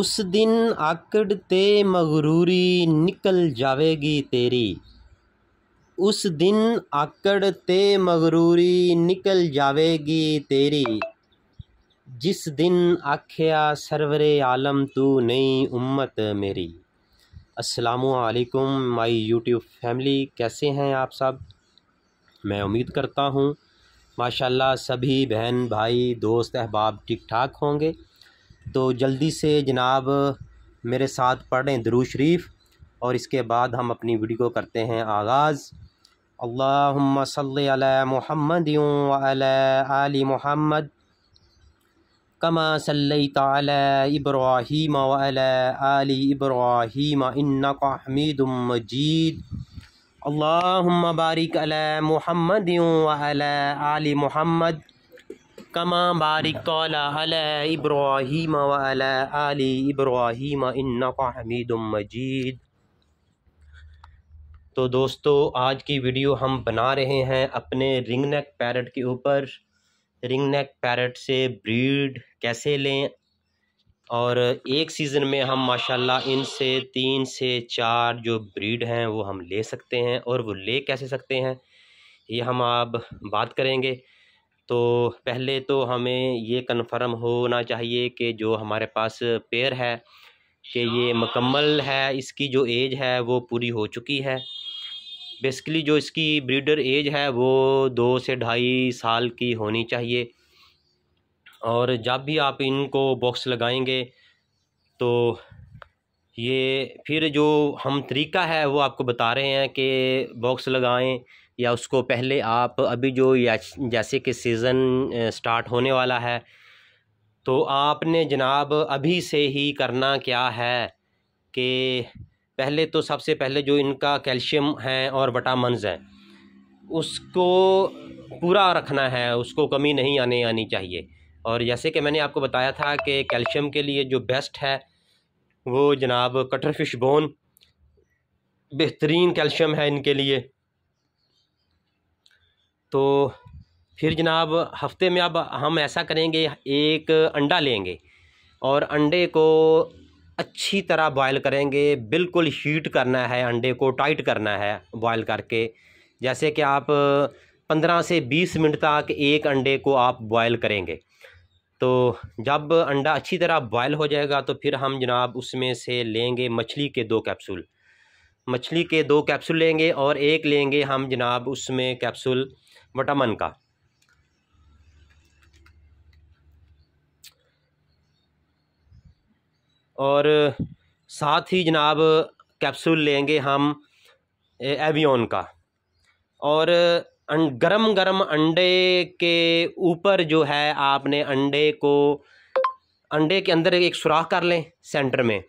उस दिन आकड़ ते मगरूरी निकल जावेगी तेरी उस दिन आकड़ ते मगरूरी निकल जावेगी तेरी जिस दिन आख्या सरवरे आलम तू नई उम्मत मेरी असलकुम माई यूट्यूब फैमिली कैसे हैं आप सब मैं उम्मीद करता हूँ माशाल्लाह सभी बहन भाई दोस्त अहबाब ठीक ठाक होंगे तो जल्दी से जनाब मेरे साथ पढ़ें दरू शरीफ और इसके बाद हम अपनी वीडियो करते हैं आगाज़ अल्लाम सल महमद आली महमद कमा तल इब्राहिम आली इब्राहीम इन्नका हमीद मजीद अल्लाम बारिक अल महमद आली महमद कमा बारिक तौला इब्राहिम वल इब्राहिम हमीद मजीद तो दोस्तों आज की वीडियो हम बना रहे हैं अपने रिंग नेक पैरट के ऊपर रिंग नेक पैरट से ब्रीड कैसे लें और एक सीज़न में हम माशाल्लाह इनसे तीन से चार जो ब्रीड हैं वो हम ले सकते हैं और वो ले कैसे सकते हैं ये हम आप बात करेंगे तो पहले तो हमें ये कन्फर्म होना चाहिए कि जो हमारे पास पेड़ है कि ये मकम्मल है इसकी जो एज है वो पूरी हो चुकी है बेसिकली जो इसकी ब्रीडर एज है वो दो से ढाई साल की होनी चाहिए और जब भी आप इनको बॉक्स लगाएंगे तो ये फिर जो हम तरीका है वो आपको बता रहे हैं कि बॉक्स लगाएं या उसको पहले आप अभी जो जैसे कि सीज़न स्टार्ट होने वाला है तो आपने जनाब अभी से ही करना क्या है कि पहले तो सबसे पहले जो इनका कैल्शियम है और वटामस हैं उसको पूरा रखना है उसको कमी नहीं आने आनी चाहिए और जैसे कि मैंने आपको बताया था कि कैल्शियम के लिए जो बेस्ट है वो जनाब कटर फिश बोन बेहतरीन कैल्शियम है इनके लिए तो फिर जनाब हफ्ते में अब हम ऐसा करेंगे एक अंडा लेंगे और अंडे को अच्छी तरह बॉयल करेंगे बिल्कुल हीट करना है अंडे को टाइट करना है बॉयल करके जैसे कि आप पंद्रह से बीस मिनट तक एक अंडे को आप बॉयल करेंगे तो जब अंडा अच्छी तरह बॉयल हो जाएगा तो फिर हम जनाब उसमें से लेंगे मछली के दो कैप्सूल मछली के दो कैप्सूल लेंगे और एक लेंगे हम जनाब उसमें कैप्सूल वटामन का और साथ ही जनाब कैप्सूल लेंगे हम एवियन का और अं, गरम गरम अंडे के ऊपर जो है आपने अंडे को अंडे के अंदर एक सुराख कर लें सेंटर में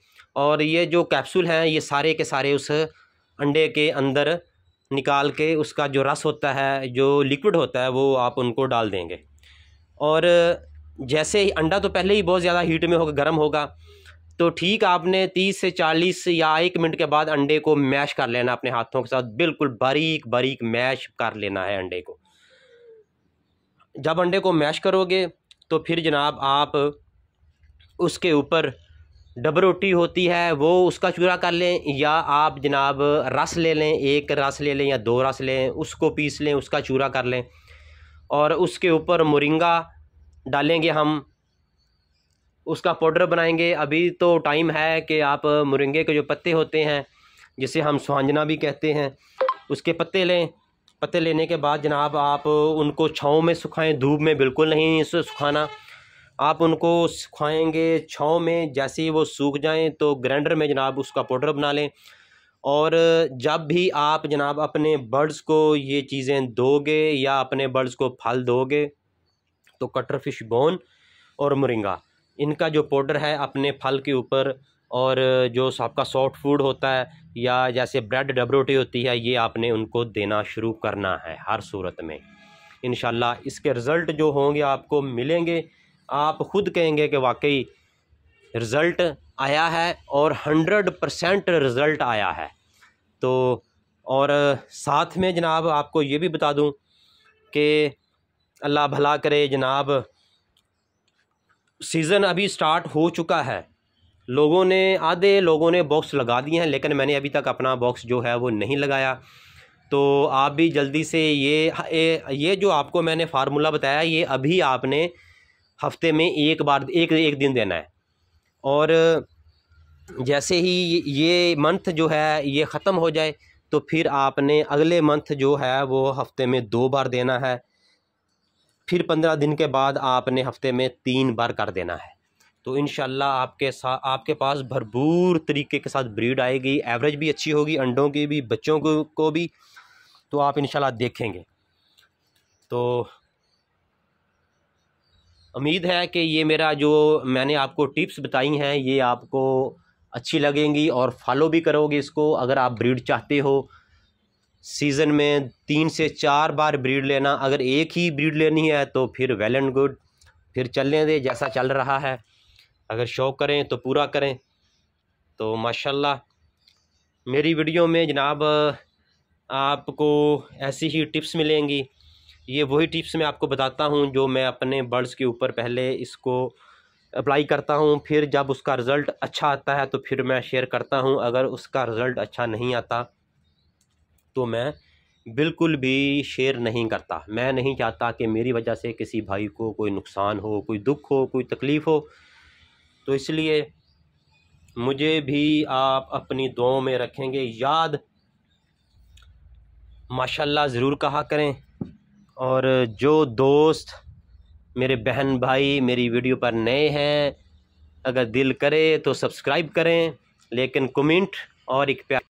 और ये जो कैप्सूल हैं ये सारे के सारे उस अंडे के अंदर निकाल के उसका जो रस होता है जो लिक्विड होता है वो आप उनको डाल देंगे और जैसे ही अंडा तो पहले ही बहुत ज़्यादा हीट में होगा गर्म होगा तो ठीक आपने 30 से 40 या एक मिनट के बाद अंडे को मैश कर लेना अपने हाथों के साथ बिल्कुल बारीक बारीक मैश कर लेना है अंडे को जब अंडे को मैश करोगे तो फिर जनाब आप उसके ऊपर डब रोटी होती है वो उसका चूरा कर लें या आप जनाब रस ले लें एक रस ले लें या दो रस लें उसको पीस लें उसका चूरा कर लें और उसके ऊपर मुरिंगा डालेंगे हम उसका पाउडर बनाएंगे अभी तो टाइम है कि आप मुरंगे के जो पत्ते होते हैं जिसे हम सुहांजना भी कहते हैं उसके पत्ते लें पत्ते लेने के बाद जनाब आप उनको छाँव में सुखाएं धूप में बिल्कुल नहीं सुखाना आप उनको सुखाएंगे छाँव में जैसे ही वो सूख जाएं तो ग्राइंडर में जनाब उसका पाउडर बना लें और जब भी आप जनाब अपने बर्ड्स को ये चीज़ें दोगे या अपने बर्ड्स को फल दोगे तो कटर फिश बोन और मुरिंगा इनका जो पाउडर है अपने फल के ऊपर और जो आपका सॉफ्ट फूड होता है या जैसे ब्रेड डबरोटी होती है ये आपने उनको देना शुरू करना है हर सूरत में इन इसके रिज़ल्ट जो होंगे आपको मिलेंगे आप खुद कहेंगे कि वाकई रिज़ल्ट आया है और हंड्रेड परसेंट रिज़ल्ट आया है तो और साथ में जनाब आपको ये भी बता दूं कि अल्लाह भला करे जनाब सीज़न अभी स्टार्ट हो चुका है लोगों ने आधे लोगों ने बॉक्स लगा दिए हैं लेकिन मैंने अभी तक अपना बॉक्स जो है वो नहीं लगाया तो आप भी जल्दी से ये ये जो आपको मैंने फार्मूला बताया ये अभी आपने हफ्ते में एक बार एक एक दिन देना है और जैसे ही ये मंथ जो है ये ख़त्म हो जाए तो फिर आपने अगले मंथ जो है वो हफ्ते में दो बार देना है फिर पंद्रह दिन के बाद आपने हफ्ते में तीन बार कर देना है तो इन आपके साथ आपके पास भरपूर तरीके के साथ ब्रीड आएगी एवरेज भी अच्छी होगी अंडों की भी बच्चों को, को भी तो आप इन देखेंगे तो उम्मीद है कि ये मेरा जो मैंने आपको टिप्स बताई हैं ये आपको अच्छी लगेंगी और फॉलो भी करोगे इसको अगर आप ब्रीड चाहते हो सीज़न में तीन से चार बार ब्रीड लेना अगर एक ही ब्रीड लेनी है तो फिर वेल एंड गुड फिर चलने दे जैसा चल रहा है अगर शौक करें तो पूरा करें तो माशाल्लाह मेरी वीडियो में जनाब आपको ऐसी ही टिप्स मिलेंगी ये वही टिप्स मैं आपको बताता हूँ जो मैं अपने बर्ड्स के ऊपर पहले इसको अप्लाई करता हूँ फिर जब उसका रिज़ल्ट अच्छा आता है तो फिर मैं शेयर करता हूँ अगर उसका रिज़ल्ट अच्छा नहीं आता तो मैं बिल्कुल भी शेयर नहीं करता मैं नहीं चाहता कि मेरी वजह से किसी भाई को कोई नुकसान हो कोई दुख हो कोई तकलीफ़ हो तो इसलिए मुझे भी आप अपनी दुआओं में रखेंगे याद माशाल्लाह ज़रूर कहा करें और जो दोस्त मेरे बहन भाई मेरी वीडियो पर नए हैं अगर दिल करे तो सब्सक्राइब करें लेकिन कमेंट और एक प्यार